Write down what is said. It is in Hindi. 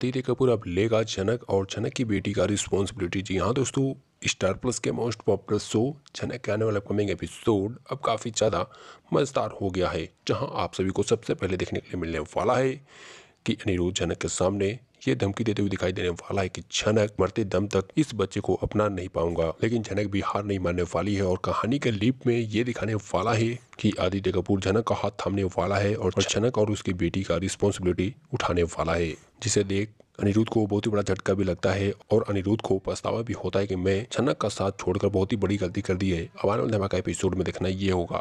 दीदी कपूर अब लेगा झनक और झनक की बेटी का रिस्पॉन्सिबिलिटी जी हाँ दोस्तों स्टार प्लस के मोस्ट पॉपुलर शो झनक के आने वाला अपकमिंग एपिसोड अब काफ़ी ज़्यादा मज़ेदार हो गया है जहाँ आप सभी को सबसे पहले देखने के लिए मिलने वाला है कि अनिरुद्ध झनक के सामने ये धमकी देते हुए दिखाई देने वाला है कि छनक मरते दम तक इस बच्चे को अपना नहीं पाऊंगा लेकिन छनक भी हार नहीं मानने वाली है और कहानी के लिप में ये दिखाने वाला है कि आदित्य कपूर झनक का हाथ थामने वाला है और छनक अच्छा। और उसकी बेटी का रिस्पॉन्सिबिलिटी उठाने वाला है जिसे देख अनिरुद्ध को बहुत ही बड़ा झटका भी लगता है और अनिरुद्ध को पछतावा भी होता है कि मैं छनक का साथ छोड़कर बहुत ही बड़ी गलती कर दी है अब आने वाले धमाका एपिसोड में देखना ये होगा